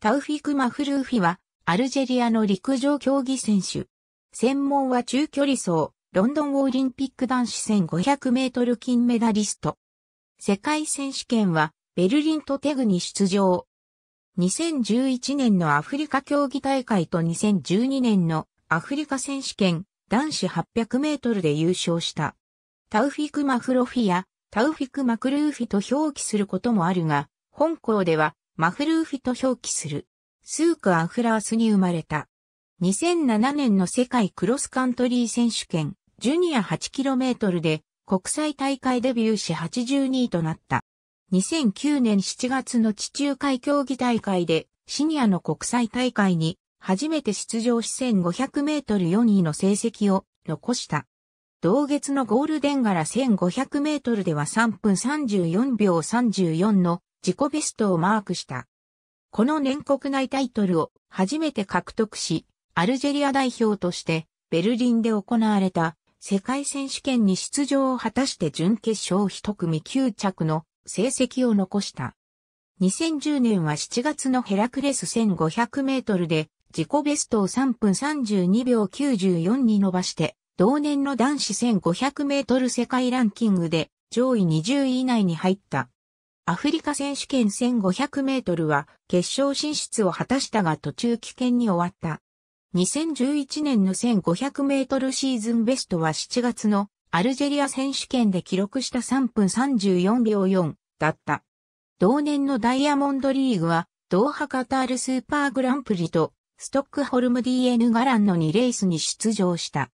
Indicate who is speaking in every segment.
Speaker 1: タウフィク・マフルーフィは、アルジェリアの陸上競技選手。専門は中距離走、ロンドンオリンピック男子1500メートル金メダリスト。世界選手権は、ベルリンとテグに出場。2011年のアフリカ競技大会と2012年のアフリカ選手権男子800メートルで優勝した。タウフィク・マフロフィやタウフィク・マクルーフィと表記することもあるが、本校ではマフルーフィと表記する。スーク・アフラースに生まれた。2007年の世界クロスカントリー選手権、ジュニア 8km で国際大会デビューし82位となった。2009年7月の地中海競技大会でシニアの国際大会に初めて出場し1500メートル4位の成績を残した。同月のゴールデン柄1500メートルでは3分34秒34の自己ベストをマークした。この年国内タイトルを初めて獲得し、アルジェリア代表としてベルリンで行われた世界選手権に出場を果たして準決勝一組9着の成績を残した。2010年は7月のヘラクレス1500メートルで自己ベストを3分32秒94に伸ばして、同年の男子1500メートル世界ランキングで上位20位以内に入った。アフリカ選手権1500メートルは決勝進出を果たしたが途中棄権に終わった。2011年の1500メートルシーズンベストは7月のアルジェリア選手権で記録した3分34秒4だった。同年のダイヤモンドリーグはドーハカタールスーパーグランプリとストックホルム DN ガランの2レースに出場した。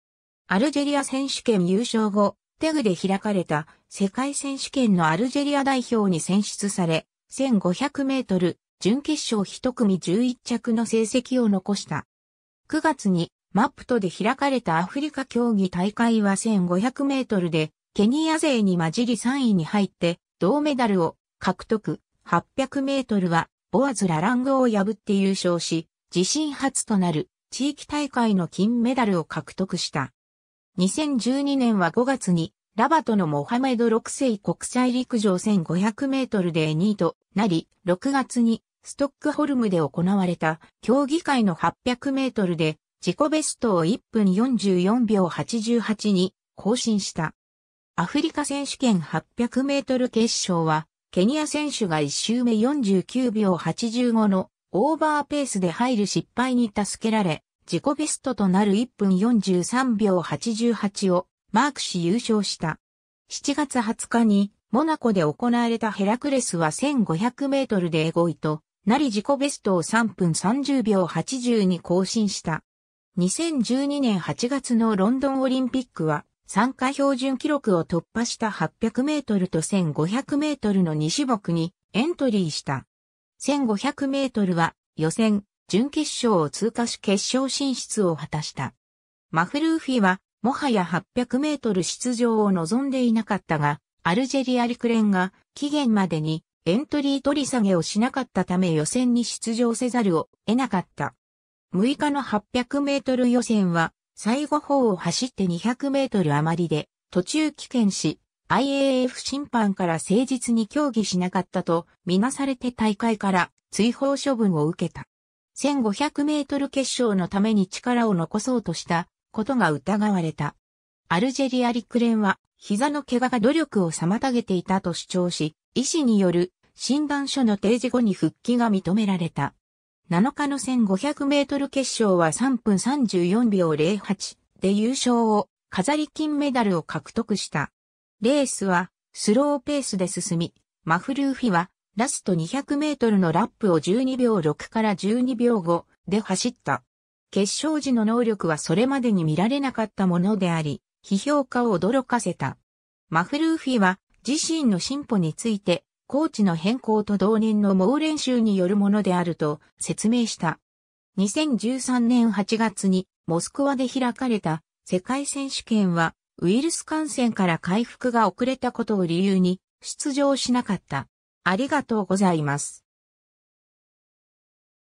Speaker 1: アルジェリア選手権優勝後、テグで開かれた世界選手権のアルジェリア代表に選出され、1500メートル、準決勝一組11着の成績を残した。9月にマップトで開かれたアフリカ競技大会は1500メートルで、ケニア勢に混じり3位に入って、銅メダルを獲得。800メートルは、ボアズ・ララングを破って優勝し、自身初となる地域大会の金メダルを獲得した。2012年は5月にラバトのモハメド6世国際陸上1500メートルで2位となり、6月にストックホルムで行われた競技会の800メートルで自己ベストを1分44秒88に更新した。アフリカ選手権800メートル決勝は、ケニア選手が1周目49秒85のオーバーペースで入る失敗に助けられ、自己ベストとなる1分43秒88をマーク氏優勝した。7月20日にモナコで行われたヘラクレスは1500メートルで5位と、なり自己ベストを3分30秒80に更新した。2012年8月のロンドンオリンピックは、参加標準記録を突破した800メートルと1500メートルの2種目にエントリーした。1500メートルは予選、準決勝を通過し決勝進出を果たした。マフルーフィはもはや800メートル出場を望んでいなかったが、アルジェリア陸連が期限までにエントリー取り下げをしなかったため予選に出場せざるを得なかった。6日の800メートル予選は最後方を走って200メートル余りで途中棄権し IAF 審判から誠実に協議しなかったとみなされて大会から追放処分を受けた。1500メートル決勝のために力を残そうとしたことが疑われた。アルジェリア陸連は、膝の怪我が努力を妨げていたと主張し、医師による診断書の提示後に復帰が認められた。7日の1500メートル決勝は3分34秒08で優勝を飾り金メダルを獲得した。レースはスローペースで進み、マフルーフィはラスト200メートルのラップを12秒6から12秒5で走った。決勝時の能力はそれまでに見られなかったものであり、批評家を驚かせた。マフルーフィは自身の進歩について、コーチの変更と同年の猛練習によるものであると説明した。2013年8月にモスクワで開かれた世界選手権はウイルス感染から回復が遅れたことを理由に出場しなかった。ありがとうございます。